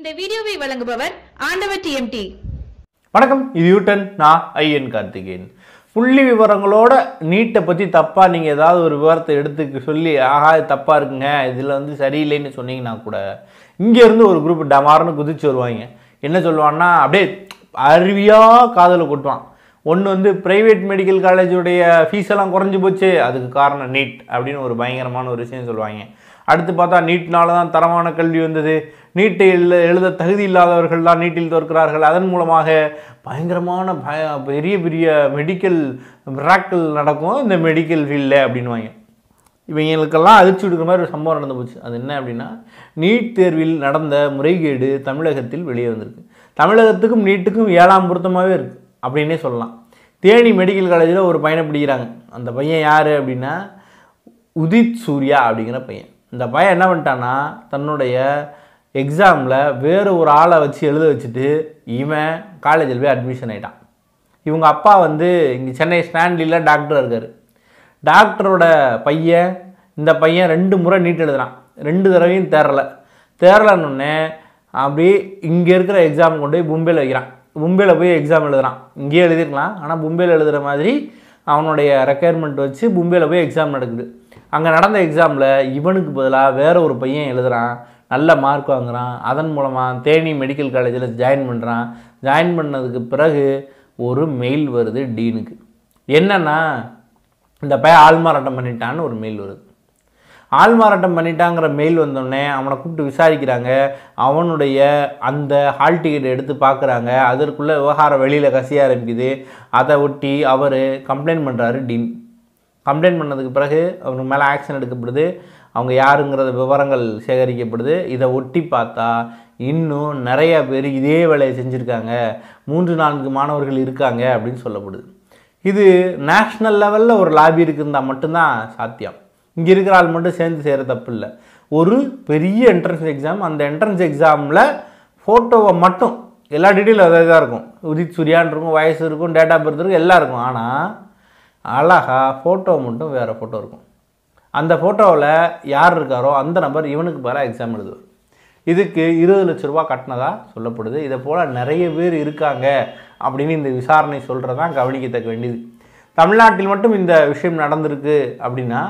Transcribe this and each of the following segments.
இந்த வீடியோவை வழங்குபவர் ஆண்டவர் டிஎம்டி வணக்கம் இது யூட்டன் நான் ஐயன் கார்த்திகேயன் புள்ளி விவரங்களோட நீட்டை பற்றி தப்பாக நீங்கள் ஏதாவது ஒரு விவரத்தை எடுத்துக்க சொல்லி ஆஹா இது தப்பாக இருக்குங்க இதில் வந்து சரியில்லைன்னு சொன்னீங்கன்னா கூட இங்கேருந்து ஒரு குரூப் டமார்னு குதிச்சு வருவாங்க என்ன சொல்லுவான்னா அப்படியே அருவியாக காதலை கொட்டுவான் ஒன்று வந்து ப்ரைவேட் மெடிக்கல் காலேஜுடைய ஃபீஸ் எல்லாம் குறைஞ்சி போச்சு அதுக்கு காரணம் நீட் அப்படின்னு ஒரு பயங்கரமான ஒரு விஷயம் சொல்லுவாங்க அடுத்து பார்த்தா நீட்னால தான் தரமான கல்வி வந்தது நீட்டை எழுத எழுத தகுதி இல்லாதவர்கள்லாம் நீட்டில் தோற்கிறார்கள் அதன் மூலமாக பயங்கரமான பய பெரிய பெரிய மெடிக்கல் விராக்கள் நடக்கும் இந்த மெடிக்கல் ஃபீல்டில் அப்படின்வாங்க இவங்களுக்கெல்லாம் அதிர்ச்சி கொடுக்குற மாதிரி ஒரு சம்பவம் நடந்து போச்சு அது என்ன அப்படின்னா நீட் தேர்வில் நடந்த முறைகேடு தமிழகத்தில் வெளியே வந்திருக்கு தமிழகத்துக்கும் நீட்டுக்கும் ஏழாம் பொருத்தமாகவே இருக்குது அப்படின்னே சொல்லலாம் தேனி மெடிக்கல் காலேஜில் ஒரு பையனை பிடிக்கிறாங்க அந்த பையன் யார் அப்படின்னா உதித் சூர்யா அப்படிங்கிற பையன் இந்த பையன் என்ன பண்ணிட்டான்னா தன்னுடைய எக்ஸாமில் வேறு ஒரு ஆளை வச்சு எழுத வச்சுட்டு இவன் காலேஜில் போய் அட்மிஷன் ஆகிட்டான் இவங்க அப்பா வந்து இங்கே சென்னை ஸ்டான்லியில் டாக்டராக இருக்கார் டாக்டரோட பையன் இந்த பையன் ரெண்டு முறை நீட் எழுதுனான் ரெண்டு தடவையும் தேரலை தேரலன்னொடனே அப்படி இங்கே இருக்கிற எக்ஸாம் கொண்டு போய் மும்பையில் வைக்கிறான் மும்பையில் போய் எக்ஸாம் எழுதுகிறான் இங்கேயே எழுதிருக்கலாம் ஆனால் மும்பையில் எழுதுகிற மாதிரி அவனுடைய ரெக்கொயர்மெண்ட் வச்சு மும்பையில் போய் எக்ஸாம் நடக்குது அங்கே நடந்த எக்ஸாமில் இவனுக்கு பதிலாக வேற ஒரு பையன் எழுதுகிறான் நல்ல மார்க் வாங்குகிறான் அதன் மூலமாக தேனி மெடிக்கல் காலேஜில் ஜாயின் பண்ணுறான் ஜாயின் பண்ணதுக்கு பிறகு ஒரு மெயில் வருது டீனுக்கு என்னென்னா இந்த பையன் ஆள்மாராட்டம் பண்ணிட்டான்னு ஒரு மெயில் வருது ஆள்மாராட்டம் பண்ணிட்டாங்கிற மெயில் வந்தோடனே அவனை கூப்பிட்டு விசாரிக்கிறாங்க அவனுடைய அந்த ஹால் டிக்கெட் எடுத்து பார்க்குறாங்க அதற்குள்ளே விவகாரம் வெளியில் கசிய ஆரம்பிக்குது அதை ஒட்டி அவர் கம்ப்ளைண்ட் பண்ணுறாரு டீன் கம்ப்ளைண்ட் பண்ணதுக்கு பிறகு அவங்க மேலே ஆக்ஷன் எடுக்கப்படுது அவங்க யாருங்கிறத விவரங்கள் சேகரிக்கப்படுது இதை ஒட்டி பார்த்தா இன்னும் நிறைய பேர் இதே வேலையை செஞ்சுருக்காங்க மூன்று நான்கு மாணவர்கள் இருக்காங்க அப்படின்னு சொல்லப்படுது இது நேஷ்னல் லெவலில் ஒரு லாபி இருக்குந்தால் மட்டும்தான் சாத்தியம் இங்கே இருக்கிற ஆள் மட்டும் சேர்ந்து செய்கிற தப்பு இல்லை ஒரு பெரிய என்ட்ரன்ஸ் எக்ஸாம் அந்த என்ட்ரன்ஸ் எக்ஸாமில் ஃபோட்டோவை மட்டும் எல்லா டீட்டெயிலும் அதாவது தான் இருக்கும் உதித் சுரியான் இருக்கும் வயசு இருக்கும் டேட் ஆஃப் பர்த் இருக்கும் எல்லாம் இருக்கும் ஆனால் அழகாக ஃபோட்டோ மட்டும் வேறு ஃபோட்டோ இருக்கும் அந்த ஃபோட்டோவில் யார் இருக்காரோ அந்த நம்பர் இவனுக்கு பேராக எக்ஸாம் எழுதுவார் இதுக்கு இருபது லட்ச ரூபா கட்டினதாக சொல்லப்படுது இதை போல் நிறைய பேர் இருக்காங்க அப்படின்னு இந்த விசாரணை சொல்கிறதான் கவனிக்கத்தக்க வேண்டியது தமிழ்நாட்டில் மட்டும் இந்த விஷயம் நடந்திருக்கு அப்படின்னா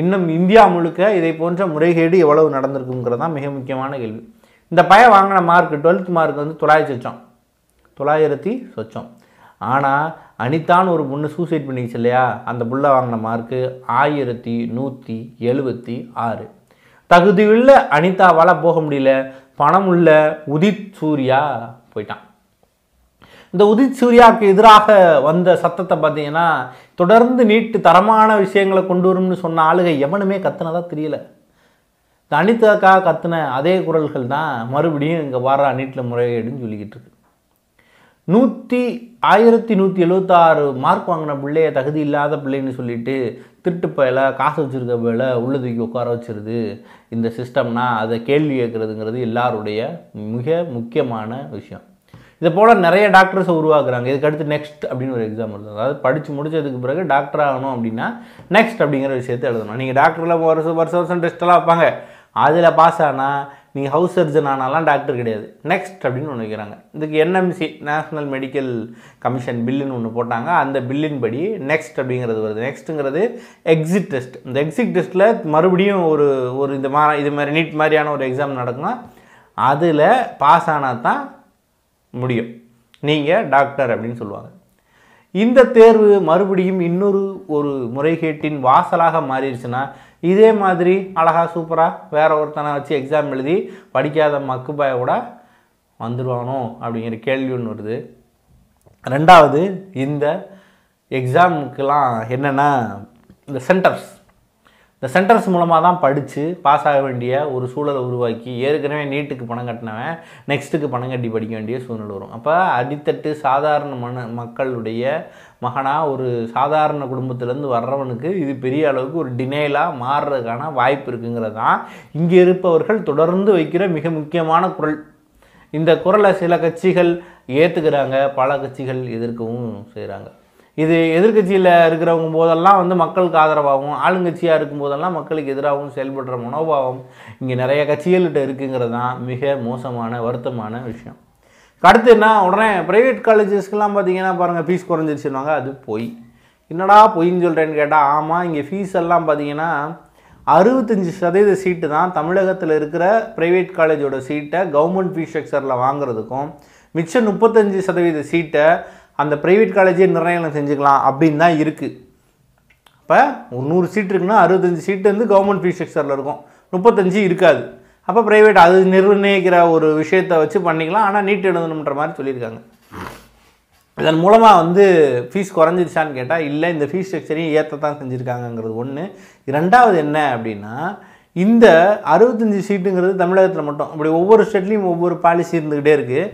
இன்னும் இந்தியா முழுக்க இதை போன்ற முறைகேடு எவ்வளவு நடந்திருக்குங்கிறது தான் மிக முக்கியமான கேள்வி இந்த பையன் வாங்கின மார்க் டுவெல்த் மார்க் வந்து தொள்ளாயிரத்தி சொச்சம் தொள்ளாயிரத்தி சொச்சம் ஆனால் அனிதான்னு ஒரு பொண்ணு சூசைட் பண்ணிச்சு இல்லையா அந்த புள்ள வாங்கின மார்க்கு ஆயிரத்தி நூற்றி எழுபத்தி ஆறு தகுதியுள்ள அனிதாவால் போக முடியல பணம் உள்ள உதித் சூர்யா போயிட்டான் இந்த உதித் சூர்யாவுக்கு எதிராக வந்த சத்தத்தை பார்த்தீங்கன்னா தொடர்ந்து நீட்டு தரமான விஷயங்களை கொண்டு வரும்னு சொன்ன ஆளுகை எவனுமே கத்துனதா தெரியல இந்த அனிதாக்காக கத்துன அதே குரல்கள் தான் மறுபடியும் இங்கே வர நீட்டில் முறையீடுன்னு சொல்லிக்கிட்டு இருக்கு நூற்றி ஆயிரத்தி நூற்றி எழுபத்தாறு மார்க் வாங்கின பிள்ளைய தகுதி இல்லாத பிள்ளைன்னு சொல்லிட்டு திருட்டு பயில காசு வச்சுருக்க பயல உள்ள தூக்கி உட்கார வச்சிருது இந்த சிஸ்டம்னா அதை கேள்வி கேட்குறதுங்கிறது எல்லாருடைய மிக முக்கியமான விஷயம் இதை போல் நிறைய டாக்டர்ஸை உருவாக்குறாங்க இதுக்கு அடுத்து நெக்ஸ்ட் அப்படின்னு ஒரு எக்ஸாம் எழுதணும் அதாவது படித்து முடிச்சதுக்கு பிறகு டாக்டர் ஆகணும் அப்படின்னா நெக்ஸ்ட் அப்படிங்கிற விஷயத்தை எழுதணும் நீங்கள் டாக்டர்லாம் வருஷம் வருஷம் வருஷம் டெஸ்ட்டெல்லாம் வைப்பாங்க அதில் பாஸ் ஆனால் நீங்கள் ஹவுஸ் சர்ஜன் ஆனாலாம் டாக்டர் கிடையாது நெக்ஸ்ட் அப்படின்னு ஒன்று வைக்கிறாங்க இதுக்கு என்எம்சி நேஷ்னல் மெடிக்கல் கமிஷன் பில்லுன்னு ஒன்று போட்டாங்க அந்த பில்லின் படி நெக்ஸ்ட் அப்படிங்கிறது வருது நெக்ஸ்ட்டுங்கிறது எக்ஸிட் டெஸ்ட் இந்த எக்ஸிட் டெஸ்ட்டில் மறுபடியும் ஒரு ஒரு இந்த மா இது மாதிரி நீட் மாதிரியான ஒரு எக்ஸாம் நடக்கும் அதில் பாஸ் ஆனால் தான் முடியும் நீங்கள் டாக்டர் அப்படின்னு சொல்லுவாங்க இந்த தேர்வு மறுபடியும் இன்னொரு ஒரு முறைகேட்டின் வாசலாக மாறிடுச்சுன்னா இதே மாதிரி அழகாக சூப்பராக வேற ஒருத்தனை வச்சு எக்ஸாம் எழுதி படிக்காத மக்குபாய கூட வந்துடுவானோ அப்படிங்கிற கேள்வி ஒன்று வருது ரெண்டாவது இந்த எக்ஸாமுக்கெல்லாம் என்னென்னா இந்த சென்டர்ஸ் இந்த சென்டர்ஸ் மூலமாக தான் படித்து பாஸ் ஆக வேண்டிய ஒரு சூழலை உருவாக்கி ஏற்கனவே நீட்டுக்கு பணம் கட்டினவன் நெக்ஸ்ட்டுக்கு பணம் கட்டி படிக்க வேண்டிய சூழ்நிலை வரும் அப்போ அடித்தட்டு சாதாரண மன மக்களுடைய மகனாக ஒரு சாதாரண குடும்பத்திலேருந்து வர்றவனுக்கு இது பெரிய அளவுக்கு ஒரு டினேலாக மாறுறதுக்கான வாய்ப்பு இருக்குங்கிறது தான் இங்கே இருப்பவர்கள் தொடர்ந்து வைக்கிற மிக முக்கியமான குரல் இந்த குரலை சில கட்சிகள் ஏற்றுக்கிறாங்க பல கட்சிகள் எதிர்க்கவும் செய்கிறாங்க இது எதிர்கட்சியில் இருக்கிறவங்க போதெல்லாம் வந்து மக்களுக்கு ஆதரவாகவும் ஆளுங்கட்சியாக இருக்கும் போதெல்லாம் மக்களுக்கு எதிராகவும் செயல்படுற மனோபாவம் இங்கே நிறைய கட்சிகள்கிட்ட இருக்குங்கிறது தான் மிக மோசமான வருத்தமான விஷயம் அடுத்து என்ன உடனே ப்ரைவேட் காலேஜஸ்க்கெலாம் பார்த்தீங்கன்னா பாருங்கள் ஃபீஸ் குறைஞ்சிருச்சுனாங்க அது பொய் என்னடா பொய்ன்னு சொல்கிறேன்னு கேட்டால் ஆமாம் இங்கே ஃபீஸ் எல்லாம் பார்த்தீங்கன்னா அறுபத்தஞ்சி சதவீத சீட்டு தான் தமிழகத்தில் இருக்கிற ப்ரைவேட் காலேஜோட சீட்டை கவர்மெண்ட் ஃபீஸ் ஸ்ட்ரக்சரில் வாங்குறதுக்கும் மிச்சம் முப்பத்தஞ்சு சதவீத சீட்டை அந்த ப்ரைவேட் காலேஜே நிர்ணயம் செஞ்சுக்கலாம் அப்படின்னு தான் இருக்குது இப்போ ஒரு நூறு சீட் இருக்குன்னா அறுபத்தஞ்சு சீட்டு வந்து கவர்மெண்ட் ஃபீஸ் ஸ்ட்ரக்சரில் இருக்கும் முப்பத்தஞ்சு இருக்காது அப்போ ப்ரைவேட் அது நிர்ணயிக்கிற ஒரு விஷயத்தை வச்சு பண்ணிக்கலாம் ஆனால் நீட் எழுதணுன்ற மாதிரி சொல்லியிருக்காங்க இதன் மூலமாக வந்து ஃபீஸ் குறைஞ்சிருச்சான்னு கேட்டால் இல்லை இந்த ஃபீஸ் ஸ்ட்ரக்சரையும் ஏற்ற தான் செஞ்சுருக்காங்கங்கிறது ஒன்று ரெண்டாவது என்ன அப்படின்னா இந்த அறுபத்தஞ்சி சீட்டுங்கிறது தமிழகத்தில் மட்டும் இப்படி ஒவ்வொரு ஸ்டேட்லேயும் ஒவ்வொரு பாலிசி இருந்துக்கிட்டே இருக்குது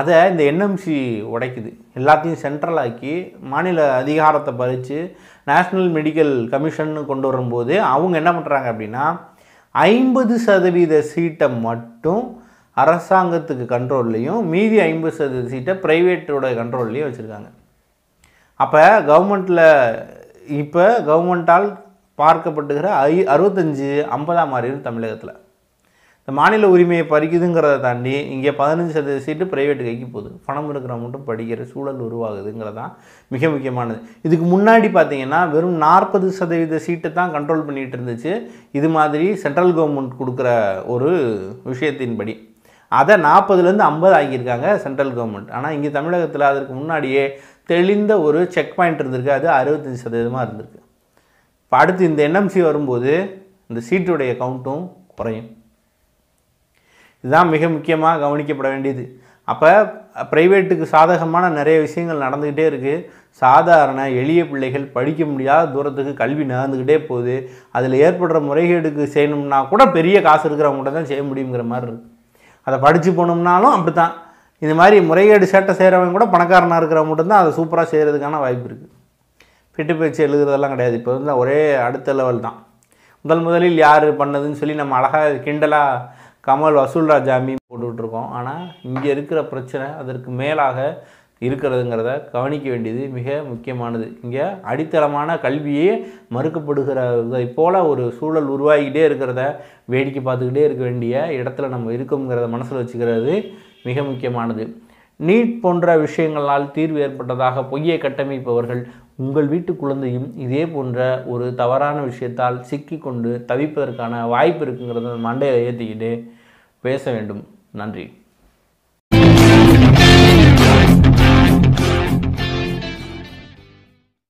அதை இந்த என்எம்சி உடைக்குது எல்லாத்தையும் சென்ட்ரலாக்கி மாநில அதிகாரத்தை பறித்து நேஷ்னல் மெடிக்கல் கமிஷன் கொண்டு வரும்போது அவங்க என்ன பண்ணுறாங்க அப்படின்னா ஐம்பது சதவீத சீட்டை மட்டும் அரசாங்கத்துக்கு கண்ட்ரோல்லையும் மீதி ஐம்பது சதவீத சீட்டை ப்ரைவேட்டோட கண்ட்ரோல்லையும் வச்சுருக்காங்க அப்போ கவர்மெண்ட்டில் இப்போ கவர்மெண்ட்டால் பார்க்கப்பட்டுக்கிற ஐ அறுபத்தஞ்சு ஐம்பதாம் மாறிடும் தமிழகத்தில் இந்த மாநில உரிமையை பறிக்குதுங்கிறத தாண்டி இங்கே பதினஞ்சு சதவீத சீட்டு ப்ரைவேட் கைக்கு போகுது பணம் இருக்கிற மட்டும் படிக்கிற சூழல் உருவாகுதுங்கிறது தான் மிக முக்கியமானது இதுக்கு முன்னாடி பார்த்தீங்கன்னா வெறும் நாற்பது சதவீத சீட்டு தான் கண்ட்ரோல் பண்ணிகிட்டு இருந்துச்சு இது மாதிரி சென்ட்ரல் கவர்மெண்ட் கொடுக்குற ஒரு விஷயத்தின்படி அதை நாற்பதுலேருந்து ஐம்பது ஆகியிருக்காங்க சென்ட்ரல் கவர்மெண்ட் ஆனால் இங்கே தமிழகத்தில் அதற்கு முன்னாடியே தெளிந்த ஒரு செக் பாயிண்ட் இருந்திருக்கு அது அறுபத்தஞ்சி சதவீதமாக இருந்திருக்கு இப்போ அடுத்து இந்த என்எம்சி வரும்போது இந்த சீட்டுடைய கவுண்ட்டும் குறையும் இதுதான் மிக முக்கியமாக கவனிக்கப்பட வேண்டியது அப்போ ப்ரைவேட்டுக்கு சாதகமான நிறைய விஷயங்கள் நடந்துக்கிட்டே இருக்குது சாதாரண எளிய பிள்ளைகள் படிக்க முடியாத தூரத்துக்கு கல்வி நகர்ந்துக்கிட்டே போகுது அதில் ஏற்படுற முறைகேடுக்கு செய்யணும்னா கூட பெரிய காசு இருக்கிறவங்க தான் செய்ய முடியுங்கிற மாதிரி இருக்குது அதை படித்து போனோம்னாலும் அப்படி தான் இந்த மாதிரி முறைகேடு சேட்டை செய்கிறவங்க கூட பணக்காரனாக இருக்கிறவங்க தான் அதை சூப்பராக செய்கிறதுக்கான வாய்ப்பு இருக்குது பிட்டு பேச்சு எழுதுறதெல்லாம் கிடையாது இப்போ வந்து ஒரே அடுத்த லெவல் தான் முதல் முதலில் யார் பண்ணதுன்னு சொல்லி நம்ம அழகாக கிண்டலாக கமல் வசூல்ரா ஜாமீன் போட்டுக்கிட்டுருக்கோம் ஆனால் இங்கே இருக்கிற பிரச்சனை அதற்கு மேலாக இருக்கிறதுங்கிறத கவனிக்க வேண்டியது மிக முக்கியமானது இங்கே அடித்தளமான கல்வியே மறுக்கப்படுகிறதை போல் ஒரு சூழல் உருவாகிக்கிட்டே இருக்கிறத வேடிக்கை பார்த்துக்கிட்டே இருக்க வேண்டிய இடத்துல நம்ம இருக்கோங்கிறத மனசில் வச்சுக்கிறது மிக முக்கியமானது நீட் போன்ற விஷயங்களால் தீர்வு ஏற்பட்டதாக பொய்யை கட்டமைப்பவர்கள் உங்கள் வீட்டு குழந்தையும் இதே போன்ற ஒரு தவறான விஷயத்தால் சிக்கிக்கொண்டு தவிப்பதற்கான வாய்ப்பு இருக்குங்கிறத மண்டையில் ஏற்றிக்கிட்டு பேச வேண்டும் நன்றி